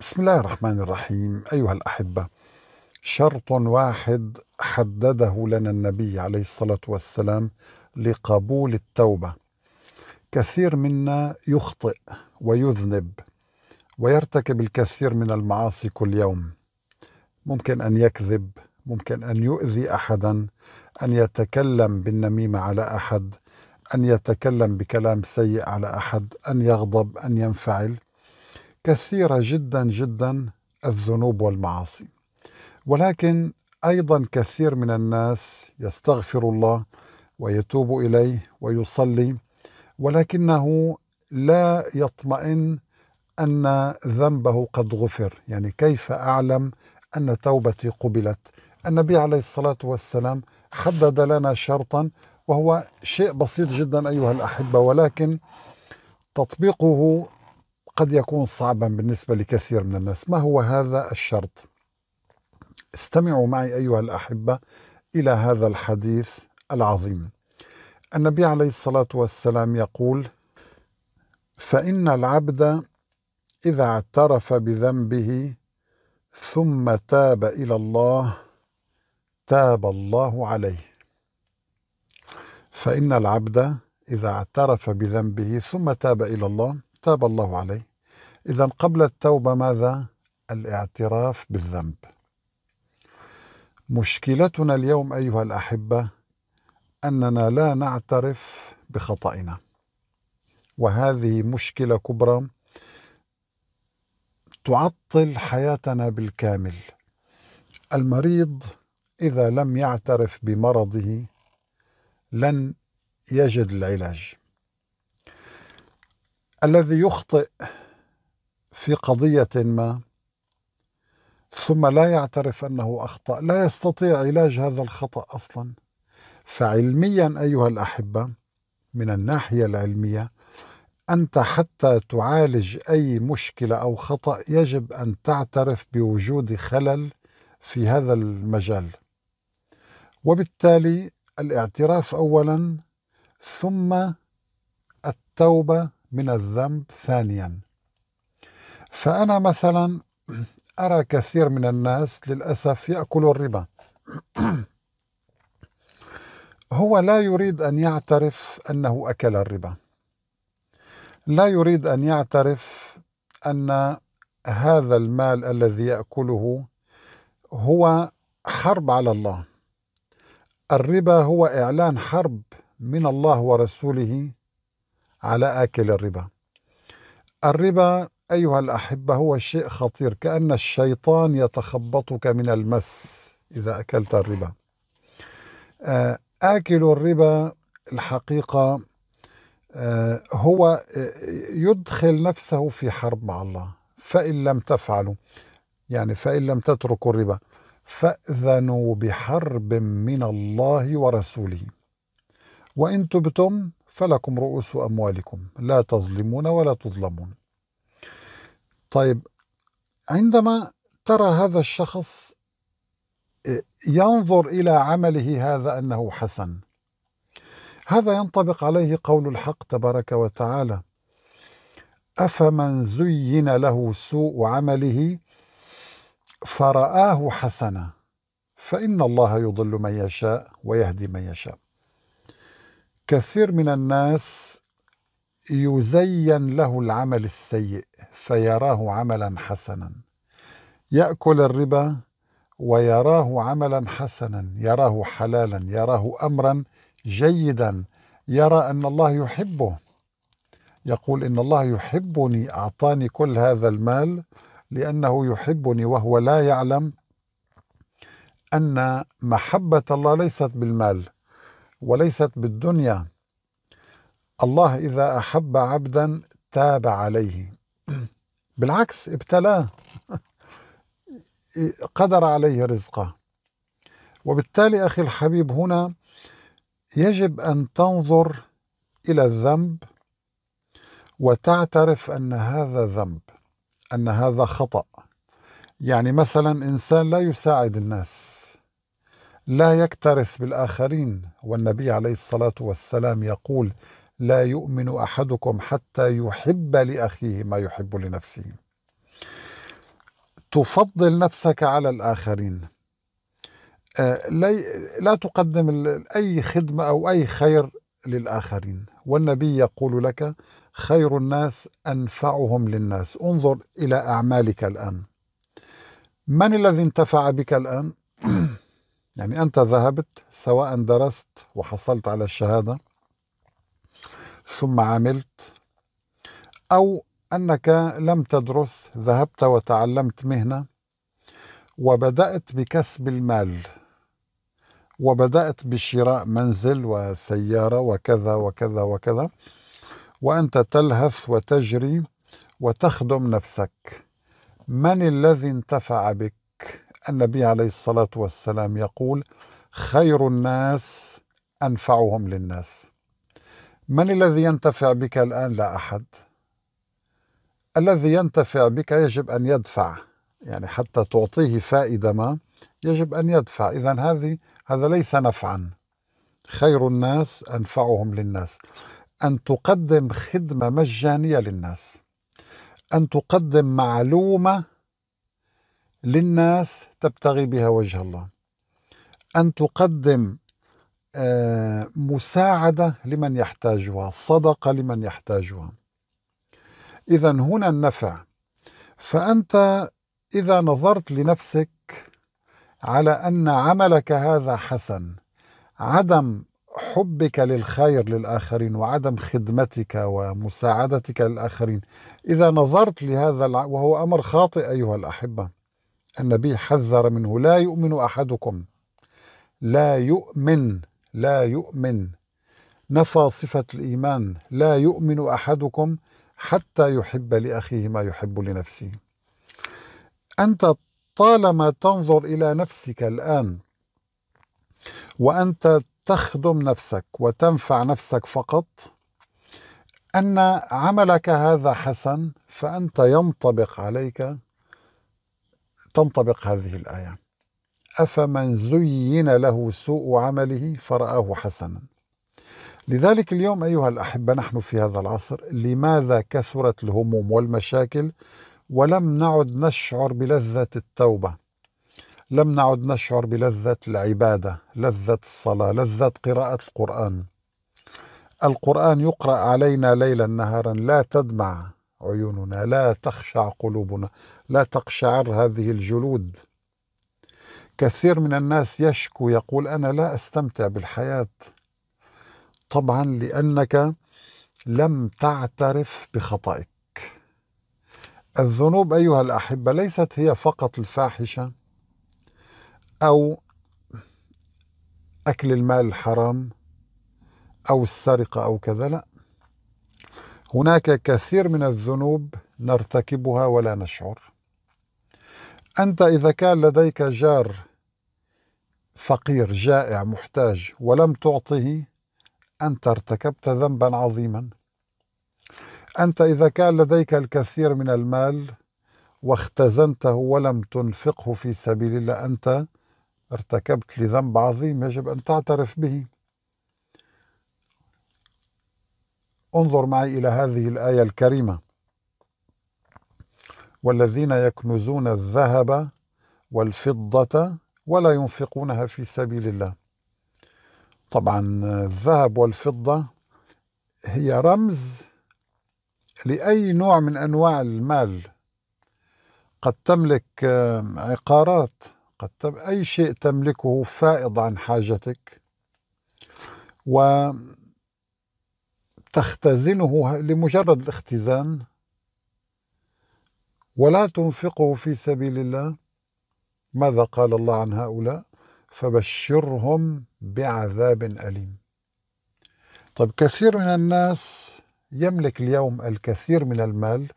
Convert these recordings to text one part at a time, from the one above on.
بسم الله الرحمن الرحيم أيها الأحبة شرط واحد حدده لنا النبي عليه الصلاة والسلام لقبول التوبة كثير منا يخطئ ويذنب ويرتكب الكثير من المعاصي كل يوم ممكن أن يكذب ممكن أن يؤذي أحدا أن يتكلم بالنميمة على أحد أن يتكلم بكلام سيء على أحد أن يغضب أن ينفعل كثيرة جدا جدا الذنوب والمعاصي ولكن ايضا كثير من الناس يستغفر الله ويتوب اليه ويصلي ولكنه لا يطمئن ان ذنبه قد غفر يعني كيف اعلم ان توبتي قبلت النبي عليه الصلاه والسلام حدد لنا شرطا وهو شيء بسيط جدا ايها الاحبه ولكن تطبيقه قد يكون صعبا بالنسبة لكثير من الناس ما هو هذا الشرط؟ استمعوا معي أيها الأحبة إلى هذا الحديث العظيم النبي عليه الصلاة والسلام يقول فإن العبد إذا اعترف بذنبه ثم تاب إلى الله تاب الله عليه فإن العبد إذا اعترف بذنبه ثم تاب إلى الله تاب الله عليه إذا قبل التوبة ماذا؟ الاعتراف بالذنب. مشكلتنا اليوم أيها الأحبة أننا لا نعترف بخطأنا. وهذه مشكلة كبرى تعطل حياتنا بالكامل. المريض إذا لم يعترف بمرضه لن يجد العلاج. الذي يخطئ في قضية ما ثم لا يعترف أنه أخطأ لا يستطيع علاج هذا الخطأ أصلا فعلميا أيها الأحبة من الناحية العلمية أنت حتى تعالج أي مشكلة أو خطأ يجب أن تعترف بوجود خلل في هذا المجال وبالتالي الاعتراف أولا ثم التوبة من الذنب ثانيا فأنا مثلا أرى كثير من الناس للأسف يأكل الربا هو لا يريد أن يعترف أنه أكل الربا لا يريد أن يعترف أن هذا المال الذي يأكله هو حرب على الله الربا هو إعلان حرب من الله ورسوله على آكل الربا الربا أيها الأحبة هو شيء خطير كأن الشيطان يتخبطك من المس إذا أكلت الربا آه، آكل الربا الحقيقة آه، هو آه، يدخل نفسه في حرب مع الله فإن لم تفعلوا يعني فإن لم تتركوا الربا فأذنوا بحرب من الله ورسوله وإن تبتم فلكم رؤوس أموالكم لا تظلمون ولا تظلمون طيب عندما ترى هذا الشخص إيه، ينظر الى عمله هذا انه حسن هذا ينطبق عليه قول الحق تبارك وتعالى افمن زين له سوء عمله فرآه حسنا فإن الله يضل من يشاء ويهدي من يشاء كثير من الناس يزين له العمل السيء فيراه عملا حسنا ياكل الربا ويراه عملا حسنا يراه حلالا يراه امرا جيدا يرى ان الله يحبه يقول ان الله يحبني اعطاني كل هذا المال لانه يحبني وهو لا يعلم ان محبه الله ليست بالمال وليست بالدنيا الله إذا أحب عبدا تاب عليه بالعكس ابتلاه قدر عليه رزقه وبالتالي أخي الحبيب هنا يجب أن تنظر إلى الذنب وتعترف أن هذا ذنب أن هذا خطأ يعني مثلا إنسان لا يساعد الناس لا يكترث بالآخرين والنبي عليه الصلاة والسلام يقول لا يؤمن احدكم حتى يحب لاخيه ما يحب لنفسه تفضل نفسك على الاخرين آه، لا تقدم اي خدمه او اي خير للاخرين والنبي يقول لك خير الناس انفعهم للناس انظر الى اعمالك الان من الذي انتفع بك الان يعني انت ذهبت سواء درست وحصلت على الشهاده ثم عملت أو أنك لم تدرس ذهبت وتعلمت مهنة وبدأت بكسب المال وبدأت بشراء منزل وسيارة وكذا وكذا وكذا وأنت تلهث وتجري وتخدم نفسك من الذي انتفع بك النبي عليه الصلاة والسلام يقول خير الناس أنفعهم للناس من الذي ينتفع بك الآن لا أحد الذي ينتفع بك يجب أن يدفع يعني حتى تعطيه فائدة ما يجب أن يدفع إذا هذه هذا ليس نفعا خير الناس أنفعهم للناس أن تقدم خدمة مجانية للناس أن تقدم معلومة للناس تبتغي بها وجه الله أن تقدم آه، مساعدة لمن يحتاجها صدقة لمن يحتاجها إذا هنا النفع فأنت إذا نظرت لنفسك على أن عملك هذا حسن عدم حبك للخير للآخرين وعدم خدمتك ومساعدتك للآخرين إذا نظرت لهذا وهو أمر خاطئ أيها الأحبة النبي حذر منه لا يؤمن أحدكم لا يؤمن لا يؤمن نفى صفة الإيمان لا يؤمن أحدكم حتى يحب لأخيه ما يحب لنفسه أنت طالما تنظر إلى نفسك الآن وأنت تخدم نفسك وتنفع نفسك فقط أن عملك هذا حسن فأنت ينطبق عليك تنطبق هذه الآية أفمن زين له سوء عمله فرآه حسنا لذلك اليوم أيها الأحبة نحن في هذا العصر لماذا كثرت الهموم والمشاكل ولم نعد نشعر بلذة التوبة لم نعد نشعر بلذة العبادة لذة الصلاة لذة قراءة القرآن القرآن يقرأ علينا ليلا نهارا لا تدمع عيوننا لا تخشع قلوبنا لا تقشعر هذه الجلود كثير من الناس يشكو يقول أنا لا أستمتع بالحياة طبعا لأنك لم تعترف بخطئك الذنوب أيها الأحبة ليست هي فقط الفاحشة أو أكل المال الحرام أو السرقة أو كذا لا هناك كثير من الذنوب نرتكبها ولا نشعر أنت إذا كان لديك جار فقير جائع محتاج ولم تعطه انت ارتكبت ذنبا عظيما انت اذا كان لديك الكثير من المال واختزنته ولم تنفقه في سبيل الله انت ارتكبت لذنب عظيم يجب ان تعترف به انظر معي الى هذه الايه الكريمه والذين يكنزون الذهب والفضه ولا ينفقونها في سبيل الله طبعا الذهب والفضة هي رمز لأي نوع من أنواع المال قد تملك عقارات قد تب... أي شيء تملكه فائض عن حاجتك وتختزنه لمجرد الاختزان ولا تنفقه في سبيل الله ماذا قال الله عن هؤلاء فبشرهم بعذاب أليم طيب كثير من الناس يملك اليوم الكثير من المال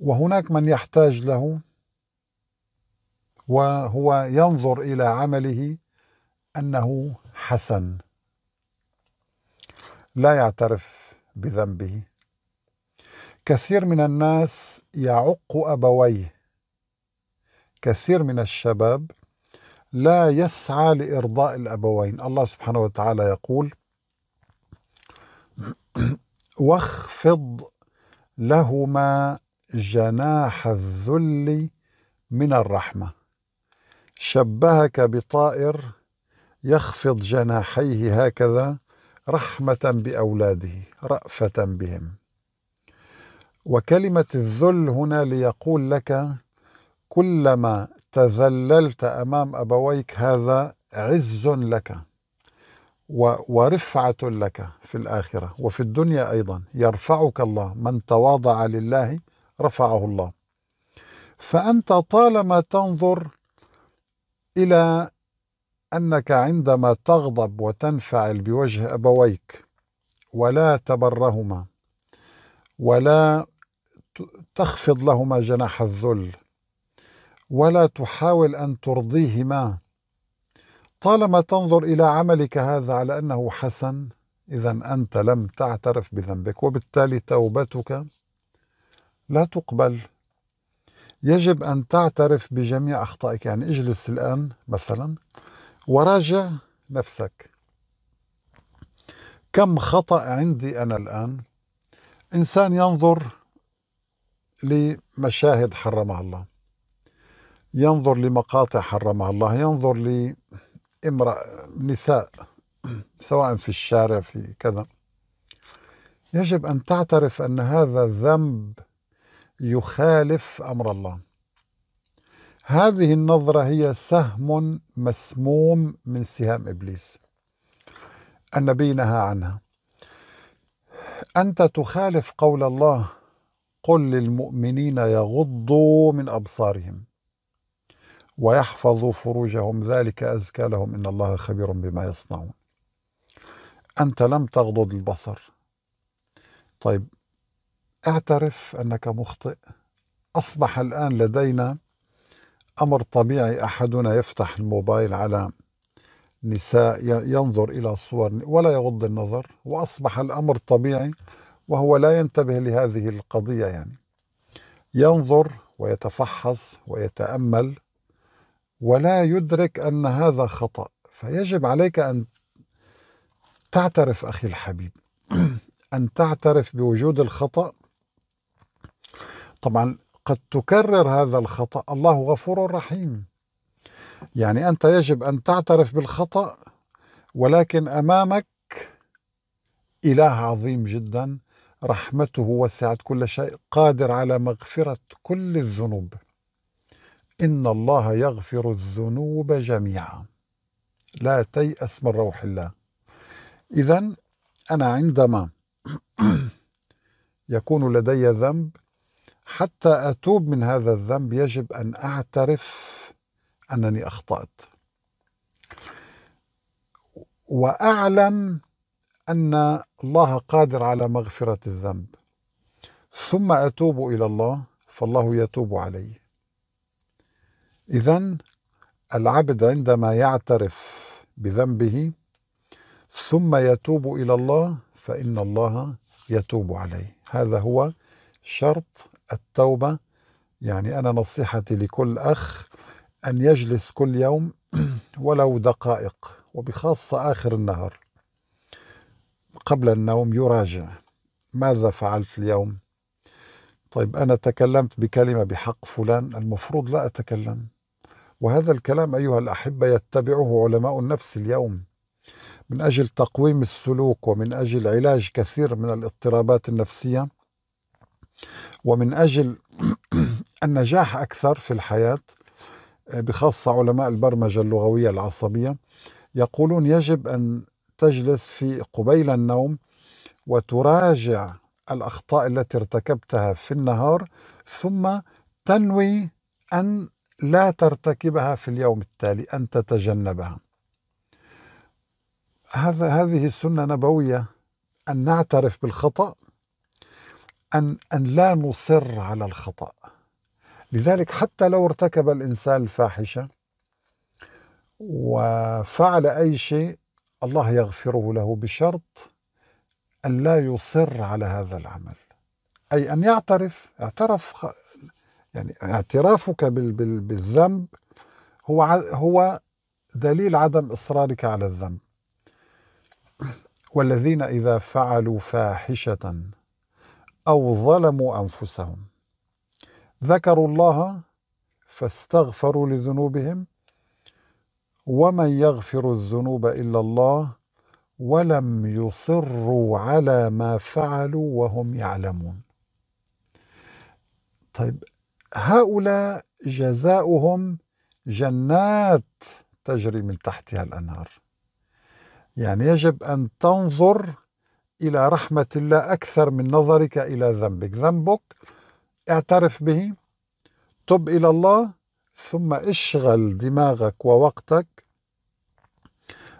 وهناك من يحتاج له وهو ينظر إلى عمله أنه حسن لا يعترف بذنبه كثير من الناس يعق أبويه كثير من الشباب لا يسعى لإرضاء الأبوين الله سبحانه وتعالى يقول واخفض لهما جناح الذل من الرحمة شبهك بطائر يخفض جناحيه هكذا رحمة بأولاده رأفة بهم وكلمة الذل هنا ليقول لك كلما تذللت امام ابويك هذا عز لك ورفعه لك في الاخره وفي الدنيا ايضا يرفعك الله من تواضع لله رفعه الله فانت طالما تنظر الى انك عندما تغضب وتنفعل بوجه ابويك ولا تبرهما ولا تخفض لهما جناح الذل ولا تحاول أن ترضيهما طالما تنظر إلى عملك هذا على أنه حسن إذا أنت لم تعترف بذنبك وبالتالي توبتك لا تقبل يجب أن تعترف بجميع أخطائك يعني اجلس الآن مثلا وراجع نفسك كم خطأ عندي أنا الآن إنسان ينظر لمشاهد حرمها الله ينظر لمقاطع حرمها الله ينظر لامرأة نساء سواء في الشارع في كذا يجب أن تعترف أن هذا ذنب يخالف أمر الله هذه النظرة هي سهم مسموم من سهام إبليس النبي نهى عنها أنت تخالف قول الله قل للمؤمنين يغضوا من أبصارهم ويحفظوا فروجهم ذلك أزكى لهم إن الله خبير بما يصنعون أنت لم تغضض البصر طيب اعترف أنك مخطئ أصبح الآن لدينا أمر طبيعي أحدنا يفتح الموبايل على نساء ينظر إلى صور ولا يغض النظر وأصبح الأمر طبيعي وهو لا ينتبه لهذه القضية يعني ينظر ويتفحص ويتأمل ولا يدرك ان هذا خطا فيجب عليك ان تعترف اخي الحبيب ان تعترف بوجود الخطا طبعا قد تكرر هذا الخطا الله غفور رحيم يعني انت يجب ان تعترف بالخطا ولكن امامك اله عظيم جدا رحمته وسعت كل شيء قادر على مغفره كل الذنوب إن الله يغفر الذنوب جميعا لا تيأس من روح الله إذا أنا عندما يكون لدي ذنب حتى أتوب من هذا الذنب يجب أن أعترف أنني أخطأت وأعلم أن الله قادر على مغفرة الذنب ثم أتوب إلى الله فالله يتوب علي اذا العبد عندما يعترف بذنبه ثم يتوب الى الله فان الله يتوب عليه هذا هو شرط التوبه يعني انا نصيحتي لكل اخ ان يجلس كل يوم ولو دقائق وبخاصه اخر النهار قبل النوم يراجع ماذا فعلت اليوم طيب انا تكلمت بكلمه بحق فلان المفروض لا اتكلم وهذا الكلام أيها الأحبة يتبعه علماء النفس اليوم من أجل تقويم السلوك ومن أجل علاج كثير من الاضطرابات النفسية ومن أجل النجاح أكثر في الحياة آه، بخاصة علماء البرمجة اللغوية العصبية يقولون يجب أن تجلس في قبيل النوم وتراجع الأخطاء التي ارتكبتها في النهار ثم تنوي أن لا ترتكبها في اليوم التالي أن تتجنبها هذا هذه السنة نبوية أن نعترف بالخطأ أن أن لا نصر على الخطأ لذلك حتى لو ارتكب الإنسان الفاحشة وفعل أي شيء الله يغفره له بشرط أن لا يصر على هذا العمل أي أن يعترف اعترف يعني اعترافك بالذنب هو هو دليل عدم اصرارك على الذنب والذين اذا فعلوا فاحشه او ظلموا انفسهم ذكروا الله فاستغفروا لذنوبهم ومن يغفر الذنوب الا الله ولم يصروا على ما فعلوا وهم يعلمون طيب هؤلاء جزاؤهم جنات تجري من تحتها الانهار يعني يجب ان تنظر الى رحمه الله اكثر من نظرك الى ذنبك ذنبك اعترف به تب الى الله ثم اشغل دماغك ووقتك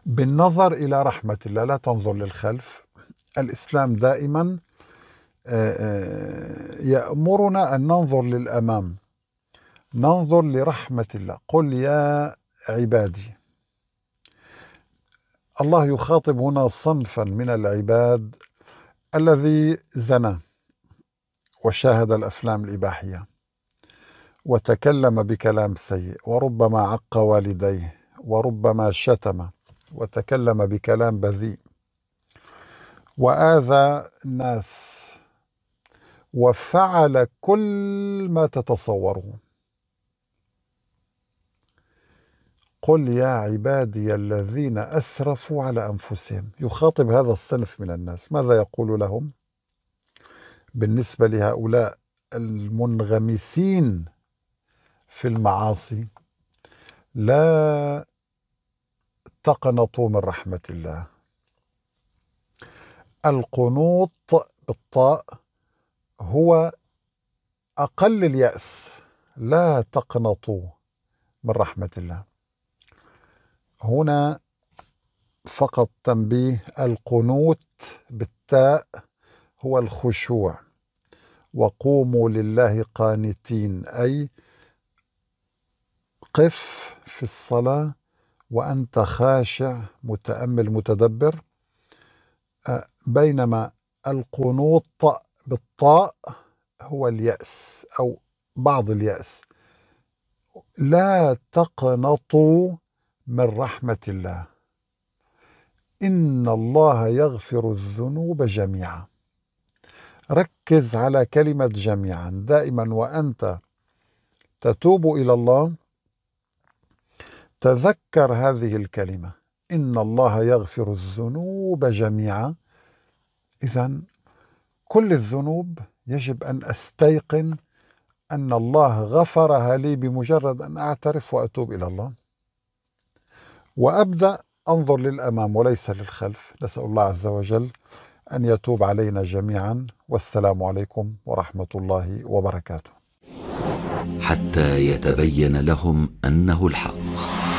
بالنظر الى رحمه الله لا تنظر للخلف الاسلام دائما يأمرنا أن ننظر للأمام ننظر لرحمة الله قل يا عبادي الله يخاطب هنا صنفا من العباد الذي زنى وشاهد الافلام الاباحيه وتكلم بكلام سيء وربما عق والديه وربما شتم وتكلم بكلام بذيء واذى ناس وفعل كل ما تتصورون قل يا عبادي الذين اسرفوا على انفسهم يخاطب هذا الصنف من الناس ماذا يقول لهم بالنسبه لهؤلاء المنغمسين في المعاصي لا تقنطوا من رحمه الله القنوط بالطاء هو أقل اليأس لا تقنطوا من رحمة الله هنا فقط تنبيه القنوت بالتاء هو الخشوع وقوموا لله قانتين أي قف في الصلاة وأنت خاشع متأمل متدبر بينما القنوط بالطاء هو اليأس أو بعض اليأس لا تقنطوا من رحمة الله إن الله يغفر الذنوب جميعا ركز على كلمة جميعا دائما وأنت تتوب إلى الله تذكر هذه الكلمة إن الله يغفر الذنوب جميعا إذا كل الذنوب يجب أن أستيقن أن الله غفرها لي بمجرد أن أعترف وأتوب إلى الله وأبدأ أنظر للأمام وليس للخلف نسأل الله عز وجل أن يتوب علينا جميعا والسلام عليكم ورحمة الله وبركاته حتى يتبين لهم أنه الحق